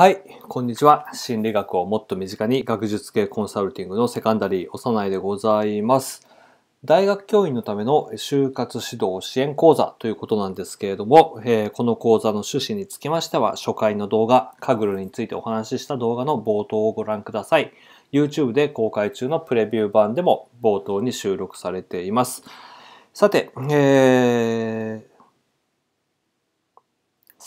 はい、こんにちは。心理学をもっと身近に学術系コンサルティングのセカンダリー、幼いでございます。大学教員のための就活指導支援講座ということなんですけれども、えー、この講座の趣旨につきましては、初回の動画、カグルについてお話しした動画の冒頭をご覧ください。YouTube で公開中のプレビュー版でも冒頭に収録されています。さて、えー、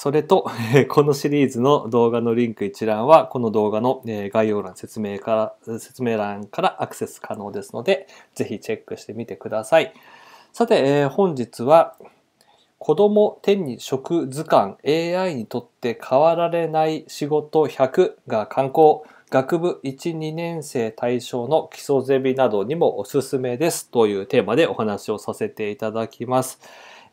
それと、このシリーズの動画のリンク一覧は、この動画の概要欄、説明から、説明欄からアクセス可能ですので、ぜひチェックしてみてください。さて、本日は、子供手に職図鑑 AI にとって変わられない仕事100が観光学部1、2年生対象の基礎ゼミなどにもおすすめですというテーマでお話をさせていただきます。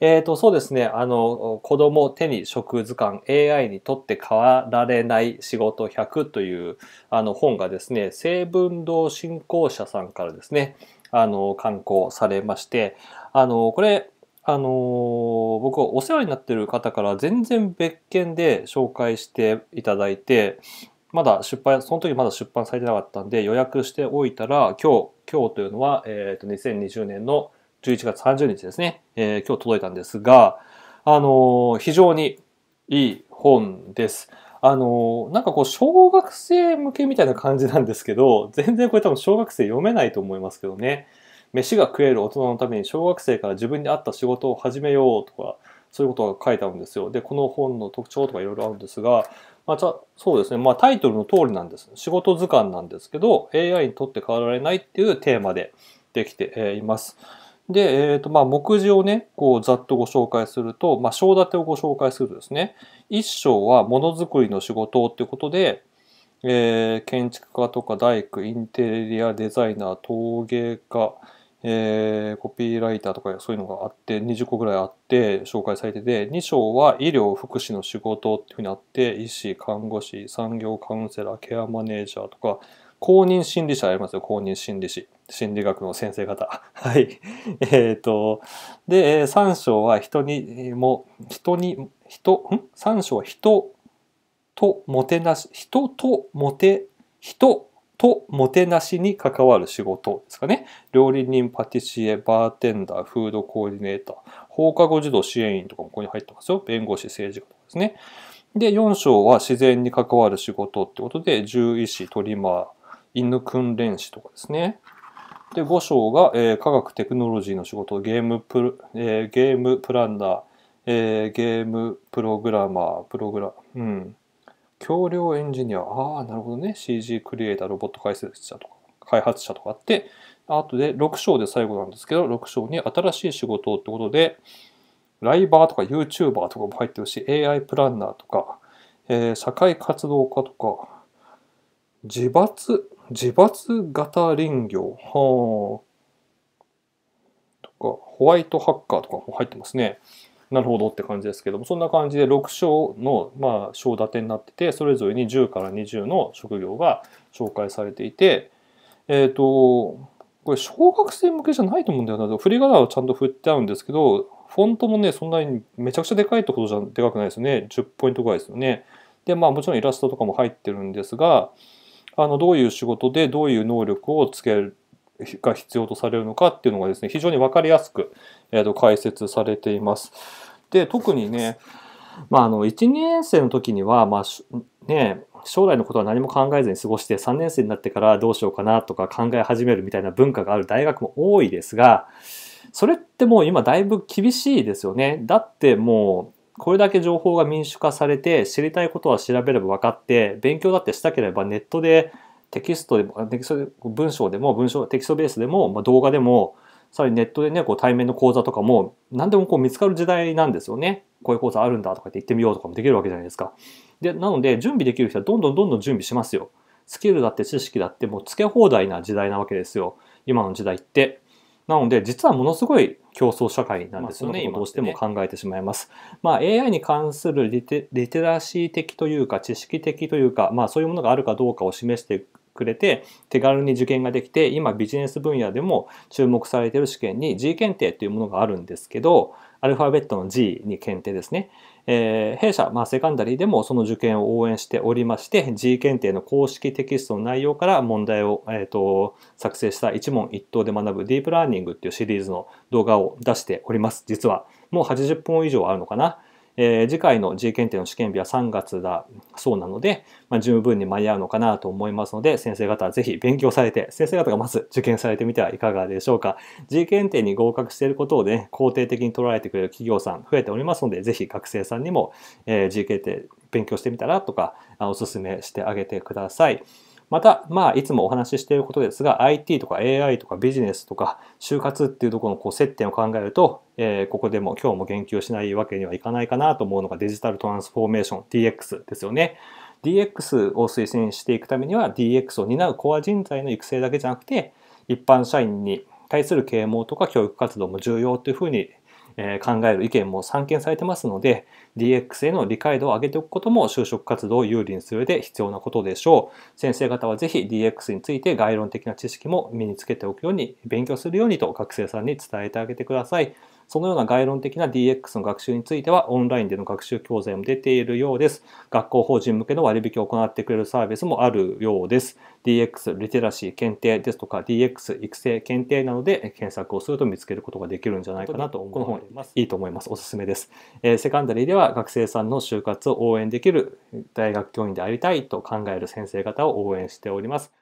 えっ、ー、と、そうですね。あの、子供手に食図鑑 AI にとって変わられない仕事100というあの本がですね、成文堂振興者さんからですね、あの、刊行されまして、あの、これ、あの僕はお世話になってる方から全然別件で紹介していただいて、まだ出版、その時まだ出版されてなかったんで予約しておいたら、今日、今日というのは、えっ、ー、と、2020年の11月30日ですね、えー、今日届いたんですが、あのー、非常にいい本です。あのー、なんかこう、小学生向けみたいな感じなんですけど、全然これ多分小学生読めないと思いますけどね。飯が食える大人のために小学生から自分に合った仕事を始めようとか、そういうことが書いてあるんですよ。で、この本の特徴とかいろいろあるんですが、まあ、そうですね、まあ、タイトルの通りなんです。仕事図鑑なんですけど、AI にとって変わられないっていうテーマでできています。で、えーとまあ、目次をね、こうざっとご紹介すると、まあ、章立てをご紹介するとですね、一章はものづくりの仕事ということで、えー、建築家とか大工、インテリアデザイナー、陶芸家、えー、コピーライターとかそういうのがあって、20個ぐらいあって紹介されてて、2章は医療、福祉の仕事っていうふうにあって、医師、看護師、産業カウンセラー、ケアマネージャーとか、公認心理者ありますよ、公認心理師。心理学の先生方。はい。えっ、ー、と、で、3章は人にも、人に、人、ん ?3 章は人ともてなし、人ともて、人ともてなしに関わる仕事ですかね。料理人、パティシエ、バーテンダー、フードコーディネーター、放課後児童支援員とかもここに入ってますよ。弁護士、政治家とかですね。で、4章は自然に関わる仕事ってことで、獣医師、トリマー、犬訓練士とかですね。で、5章が、えー、科学テクノロジーの仕事、ゲームプえー、ゲームプランナー、えー、ゲームプログラマー、プログラ、うん。橋梁エンジニア、ああ、なるほどね。CG クリエイター、ロボット解説者とか、開発者とかあって、あとで6章で最後なんですけど、6章に新しい仕事ってことで、ライバーとか YouTuber とかも入ってるし、AI プランナーとか、えー、社会活動家とか、自罰、自伐型林業。はあ。とか、ホワイトハッカーとかも入ってますね。なるほどって感じですけども、そんな感じで6章の、まあ、章立てになってて、それぞれに10から20の職業が紹介されていて、えっ、ー、と、これ小学生向けじゃないと思うんだよな。振り仮名をちゃんと振ってあるんですけど、フォントもね、そんなにめちゃくちゃでかいってことじゃでかくないですよね。10ポイントぐらいですよね。で、まあもちろんイラストとかも入ってるんですが、あのどういう仕事でどういう能力をつけるが必要とされるのかっていうのがですね非常に分かりやすく、えー、と解説されています。で特にね、まあ、あの1年生の時には、まあね、将来のことは何も考えずに過ごして3年生になってからどうしようかなとか考え始めるみたいな文化がある大学も多いですがそれってもう今だいぶ厳しいですよね。だってもうこれだけ情報が民主化されて、知りたいことは調べれば分かって、勉強だってしたければネットでテキストでも、テキスト文章でも、文章、テキストベースでも、まあ、動画でも、さらにネットでね、こう対面の講座とかも、何でもこう見つかる時代なんですよね。こういう講座あるんだとかって言ってみようとかもできるわけじゃないですか。で、なので、準備できる人はどんどんどんどん準備しますよ。スキルだって知識だってもうつけ放題な時代なわけですよ。今の時代って。なので、実はものすごい競争社会なんですよね、まあ、どうしても考えてしまいます。まあ、AI に関するリテリテラシー的というか知識的というか、まあ、そういうものがあるかどうかを示してくれて手軽に受験ができて今ビジネス分野でも注目されている試験に G 検定というものがあるんですけどアルファベットの G に検定ですね。えー、弊社、まあ、セカンダリーでもその受験を応援しておりまして、G 検定の公式テキストの内容から問題を、えーと、作成した一問一答で学ぶディープラーニングっていうシリーズの動画を出しております。実は、もう80本以上あるのかな。えー、次回の G 検定の試験日は3月だそうなので、まあ、十分に間に合うのかなと思いますので、先生方はぜひ勉強されて、先生方がまず受験されてみてはいかがでしょうか。G 検定に合格していることをね、肯定的に捉えてくれる企業さん増えておりますので、ぜひ学生さんにも、えー、G 検定勉強してみたらとか、お勧めしてあげてください。また、まあ、いつもお話ししていることですが、IT とか AI とかビジネスとか就活っていうところのこう接点を考えると、えー、ここでも今日も言及しないわけにはいかないかなと思うのがデジタルトランスフォーメーション DX ですよね。DX を推薦していくためには DX を担うコア人材の育成だけじゃなくて一般社員に対する啓蒙とか教育活動も重要というふうにえ考える意見も散見されてますので DX への理解度を上げておくことも就職活動を有利にする上で必要なことでしょう先生方は是非 DX について概論的な知識も身につけておくように勉強するようにと学生さんに伝えてあげてくださいそのような概論的な DX の学習については、オンラインでの学習教材も出ているようです。学校法人向けの割引を行ってくれるサービスもあるようです。DX リテラシー検定ですとか、DX 育成検定などで検索をすると見つけることができるんじゃないかなと思います。この本、いいと思います。おすすめです。えー、セカンダリーでは、学生さんの就活を応援できる大学教員でありたいと考える先生方を応援しております。